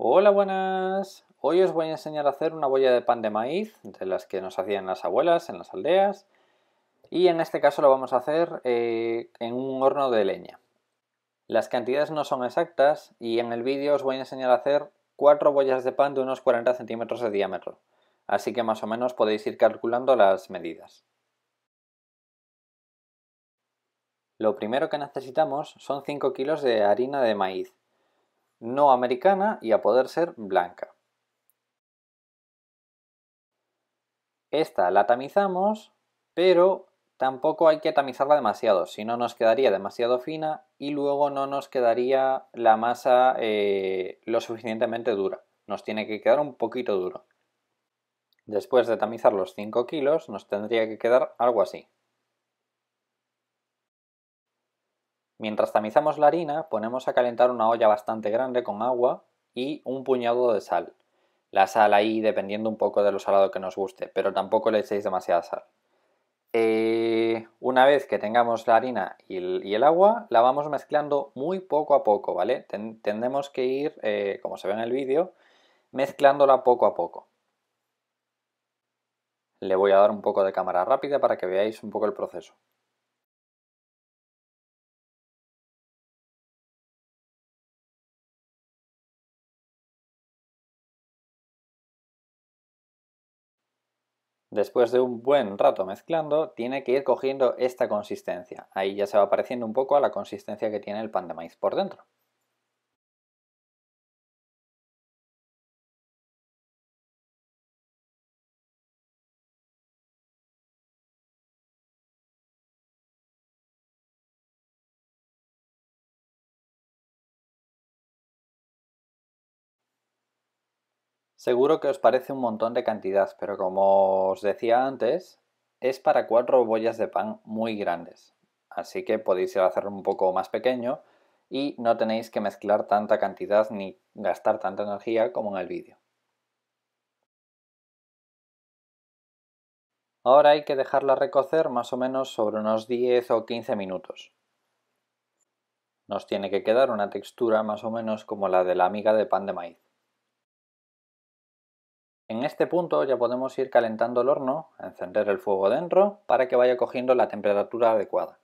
Hola, buenas. Hoy os voy a enseñar a hacer una bolla de pan de maíz, de las que nos hacían las abuelas en las aldeas. Y en este caso lo vamos a hacer eh, en un horno de leña. Las cantidades no son exactas y en el vídeo os voy a enseñar a hacer cuatro bollas de pan de unos 40 centímetros de diámetro. Así que más o menos podéis ir calculando las medidas. Lo primero que necesitamos son 5 kilos de harina de maíz no americana y a poder ser blanca. Esta la tamizamos, pero tampoco hay que tamizarla demasiado, si no nos quedaría demasiado fina y luego no nos quedaría la masa eh, lo suficientemente dura. Nos tiene que quedar un poquito duro. Después de tamizar los 5 kilos nos tendría que quedar algo así. Mientras tamizamos la harina, ponemos a calentar una olla bastante grande con agua y un puñado de sal. La sal ahí dependiendo un poco de lo salado que nos guste, pero tampoco le echéis demasiada sal. Eh, una vez que tengamos la harina y el, agua, la vamos mezclando muy poco a poco, ¿vale? Tendemos que ir, eh, como se ve en el vídeo, mezclándola poco a poco. Le voy a dar un poco de cámara rápida para que veáis un poco el proceso. Después de un buen rato mezclando, tiene que ir cogiendo esta consistencia. Ahí ya se va pareciendo un poco a la consistencia que tiene el pan de maíz por dentro. Seguro que os parece un montón de cantidad, pero como os decía antes, es para cuatro bollas de pan muy grandes. Así que podéis ir hacerlo un poco más pequeño y no tenéis que mezclar tanta cantidad ni gastar tanta energía como en el vídeo. Ahora hay que dejarla recocer más o menos sobre unos 10 o 15 minutos. Nos tiene que quedar una textura más o menos como la de la amiga de pan de maíz. En este punto ya podemos ir calentando el horno, encender el fuego dentro para que vaya cogiendo la temperatura adecuada.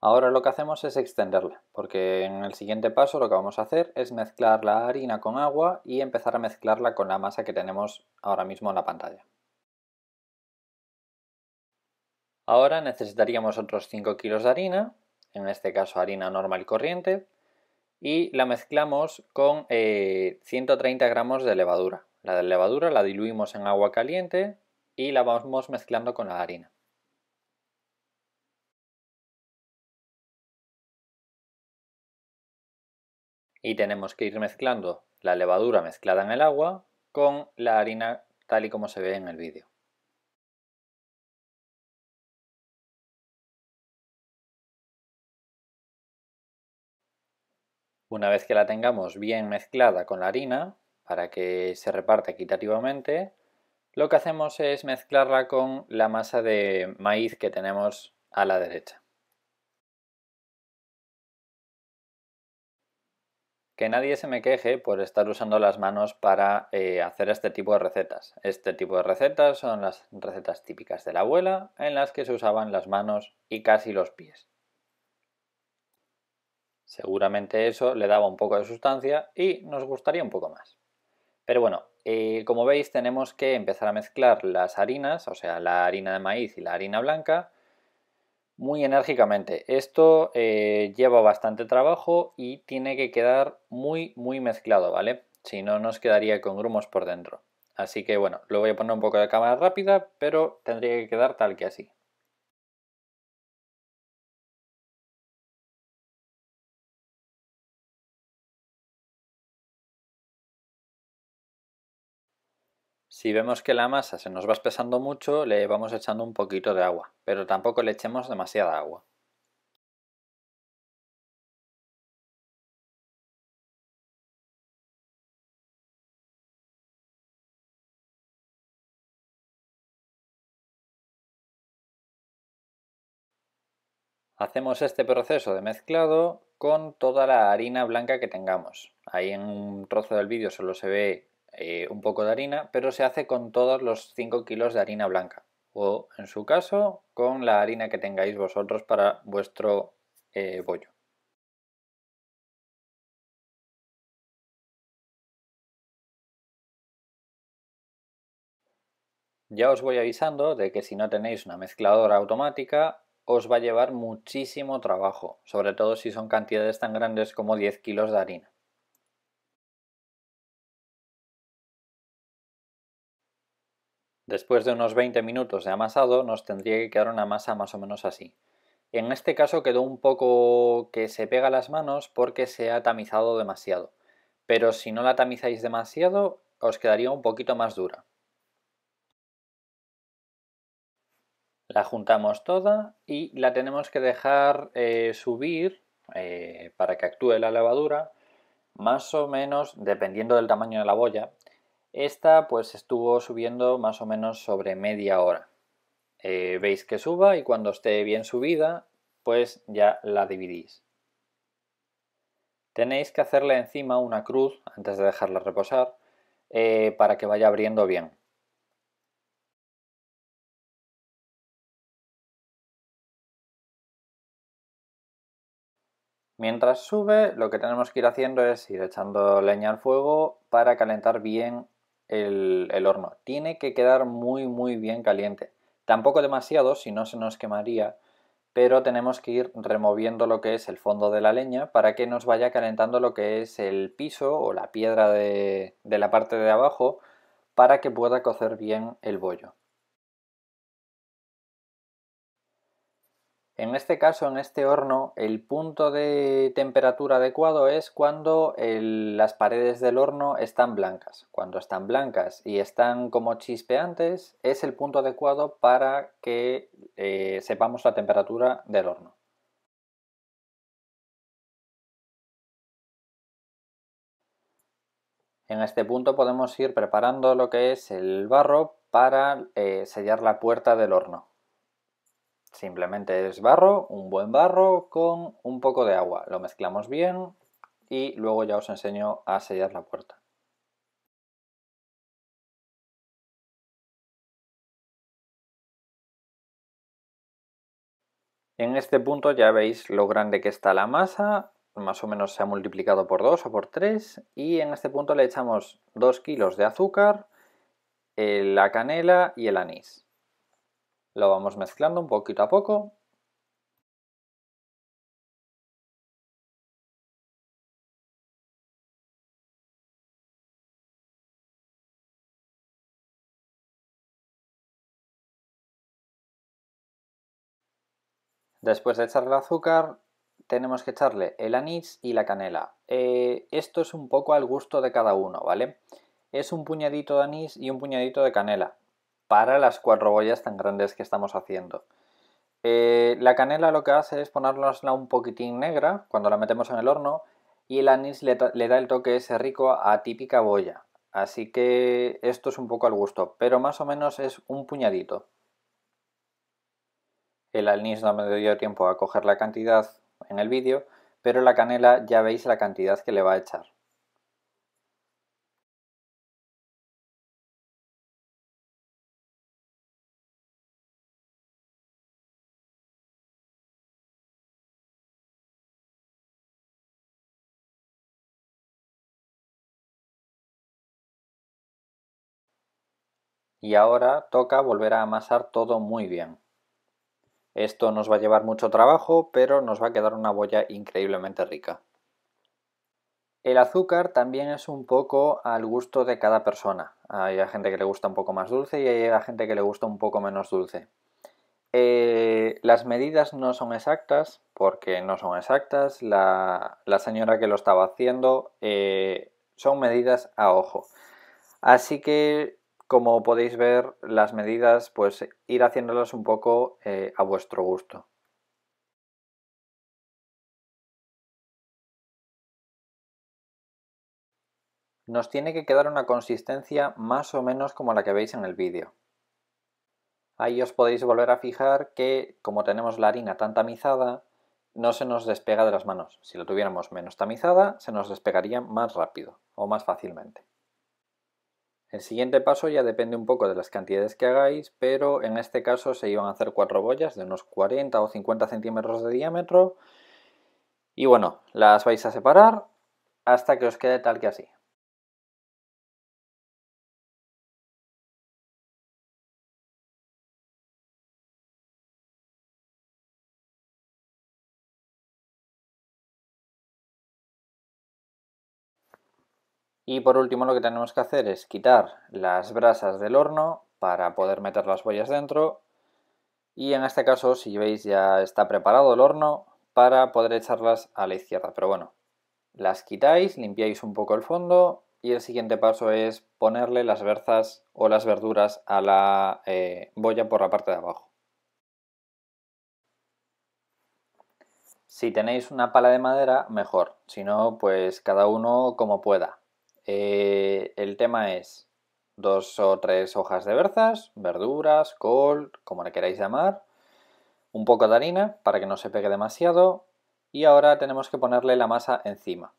Ahora lo que hacemos es extenderla, porque en el siguiente paso lo que vamos a hacer es mezclar la harina con agua y empezar a mezclarla con la masa que tenemos ahora mismo en la pantalla. Ahora necesitaríamos otros 5 kilos de harina en este caso harina normal y corriente, y la mezclamos con 130 eh, gramos de levadura. La de levadura la diluimos en agua caliente y la vamos mezclando con la harina. Y tenemos que ir mezclando la levadura mezclada en el agua con la harina tal y como se ve en el vídeo. Una vez que la tengamos bien mezclada con la harina, para que se reparte equitativamente, lo que hacemos es mezclarla con la masa de maíz que tenemos a la derecha. Que nadie se me queje por estar usando las manos para eh, hacer este tipo de recetas. Este tipo de recetas son las recetas típicas de la abuela en las que se usaban las manos y casi los pies. Seguramente eso le daba un poco de sustancia y nos gustaría un poco más. Pero bueno, eh, como veis tenemos que empezar a mezclar las harinas, o sea, la harina de maíz y la harina blanca, muy enérgicamente. Esto eh, lleva bastante trabajo y tiene que quedar muy, muy mezclado, ¿vale? Si no, nos quedaría con grumos por dentro. Así que bueno, lo voy a poner un poco de cámara rápida, pero tendría que quedar tal que así. Si vemos que la masa se nos va espesando mucho, le vamos echando un poquito de agua, pero tampoco le echemos demasiada agua. Hacemos este proceso de mezclado con toda la harina blanca que tengamos. Ahí en un trozo del vídeo solo se ve eh, un poco de harina, pero se hace con todos los 5 kilos de harina blanca o en su caso con la harina que tengáis vosotros para vuestro eh, bollo. Ya os voy avisando de que si no tenéis una mezcladora automática os va a llevar muchísimo trabajo, sobre todo si son cantidades tan grandes como 10 kilos de harina. Después de unos 20 minutos de amasado nos tendría que quedar una masa más o menos así. En este caso quedó un poco que se pega las manos porque se ha tamizado demasiado. Pero si no la tamizáis demasiado os quedaría un poquito más dura. La juntamos toda y la tenemos que dejar eh, subir eh, para que actúe la levadura más o menos, dependiendo del tamaño de la boya, esta pues estuvo subiendo más o menos sobre media hora. Eh, veis que suba y cuando esté bien subida pues ya la dividís. Tenéis que hacerle encima una cruz antes de dejarla reposar eh, para que vaya abriendo bien. Mientras sube, lo que tenemos que ir haciendo es ir echando leña al fuego para calentar bien el, horno. Tiene que quedar muy, muy bien caliente. Tampoco demasiado, si no se nos quemaría, pero tenemos que ir removiendo lo que es el fondo de la leña para que nos vaya calentando lo que es el piso o la piedra de la parte de abajo para que pueda cocer bien el bollo. En este caso, en este horno, el punto de temperatura adecuado es cuando las paredes del horno están blancas. Cuando están blancas y están como chispeantes, es el punto adecuado para que eh, sepamos la temperatura del horno. En este punto podemos ir preparando lo que es el barro para eh, sellar la puerta del horno. Simplemente es barro, un buen barro con un poco de agua. Lo mezclamos bien y luego ya os enseño a sellar la puerta. En este punto ya veis lo grande que está la masa, más o menos se ha multiplicado por 2 o por 3 y en este punto le echamos 2 kilos de azúcar, eh, la canela y el anís. Lo vamos mezclando un poquito a poco. Después de echarle el azúcar, tenemos que echarle el anís y la canela. Eh, esto es un poco al gusto de cada uno, ¿vale? Es un puñadito de anís y un puñadito de canela para las cuatro bollas tan grandes que estamos haciendo. Eh, la canela lo que hace es ponernosla un poquitín negra cuando la metemos en el horno y el anís le, da el toque ese rico a típica boya. Así que esto es un poco al gusto, pero más o menos es un puñadito. El anís no me dio tiempo a coger la cantidad en el vídeo, pero la canela ya veis la cantidad que le va a echar. y ahora toca volver a amasar todo muy bien. Esto nos va a llevar mucho trabajo, pero nos va a quedar una boya increíblemente rica. El azúcar también es un poco al gusto de cada persona. Hay gente que le gusta un poco más dulce y hay gente que le gusta un poco menos dulce. Eh, las medidas no son exactas, porque no son exactas. La, señora que lo estaba haciendo eh, son medidas a ojo. Así que como podéis ver, las medidas, pues ir haciéndolas un poco eh, a vuestro gusto. Nos tiene que quedar una consistencia más o menos como la que veis en el vídeo. Ahí os podéis volver a fijar que, como tenemos la harina tan tamizada, no se nos despega de las manos. Si la tuviéramos menos tamizada, se nos despegaría más rápido o más fácilmente. El siguiente paso ya depende un poco de las cantidades que hagáis, pero en este caso se iban a hacer cuatro bollas de unos 40 o 50 centímetros de diámetro. Y bueno, las vais a separar hasta que os quede tal que así. Y por último lo que tenemos que hacer es quitar las brasas del horno para poder meter las bollas dentro. Y en este caso, si veis, ya está preparado el horno para poder echarlas a la izquierda. Pero bueno, las quitáis, limpiáis un poco el fondo y el siguiente paso es ponerle las berzas o las verduras a la eh, boya por la parte de abajo. Si tenéis una pala de madera, mejor. Si no, pues cada uno como pueda. Eh, el tema es dos o tres hojas de berzas, verduras, col, como le queráis llamar, un poco de harina para que no se pegue demasiado y ahora tenemos que ponerle la masa encima.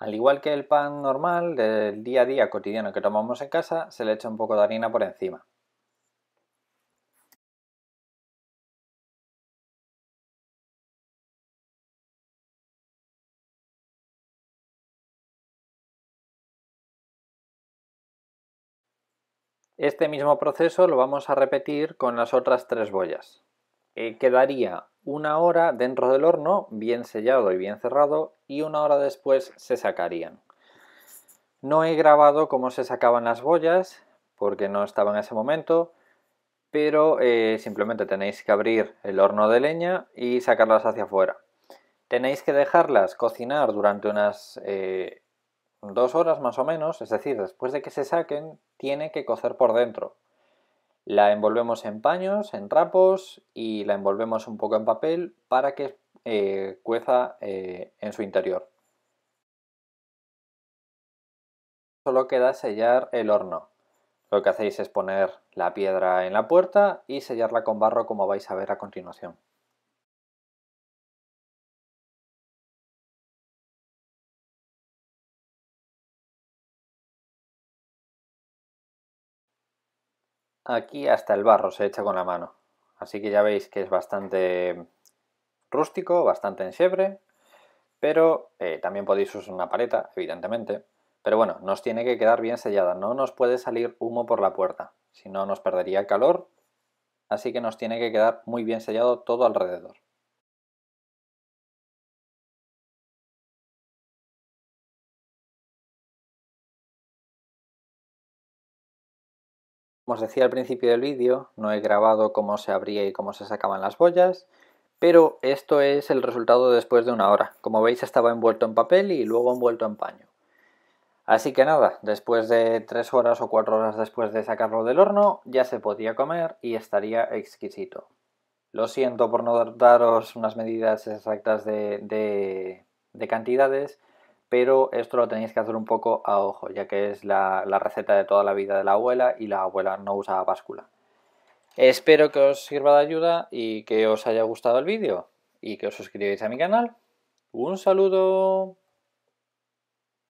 Al igual que el pan normal del día a día cotidiano que tomamos en casa, se le echa un poco de harina por encima. Este mismo proceso lo vamos a repetir con las otras tres bollas. Eh, quedaría una hora dentro del horno, bien sellado y bien cerrado, y una hora después se sacarían. No he grabado cómo se sacaban las boyas, porque no estaba en ese momento, pero eh, simplemente tenéis que abrir el horno de leña y sacarlas hacia afuera. Tenéis que dejarlas cocinar durante unas eh, dos horas más o menos, es decir, después de que se saquen, tiene que cocer por dentro. La envolvemos en paños, en trapos y la envolvemos un poco en papel para que eh, cueza eh, en su interior. Solo queda sellar el horno. Lo que hacéis es poner la piedra en la puerta y sellarla con barro como vais a ver a continuación. Aquí hasta el barro se echa con la mano. Así que ya veis que es bastante rústico, bastante siebre, pero eh, también podéis usar una paleta, evidentemente. Pero bueno, nos tiene que quedar bien sellada, no nos puede salir humo por la puerta, si no nos perdería el calor, así que nos tiene que quedar muy bien sellado todo alrededor. Como os decía al principio del vídeo, no he grabado cómo se abría y cómo se sacaban las boyas, pero esto es el resultado después de una hora. Como veis estaba envuelto en papel y luego envuelto en paño. Así que nada, después de tres horas o cuatro horas después de sacarlo del horno, ya se podía comer y estaría exquisito. Lo siento por no daros unas medidas exactas de cantidades, pero esto lo tenéis que hacer un poco a ojo, ya que es la, receta de toda la vida de la abuela y la abuela no usa báscula. Espero que os sirva de ayuda y que os haya gustado el vídeo y que os suscribáis a mi canal. Un saludo.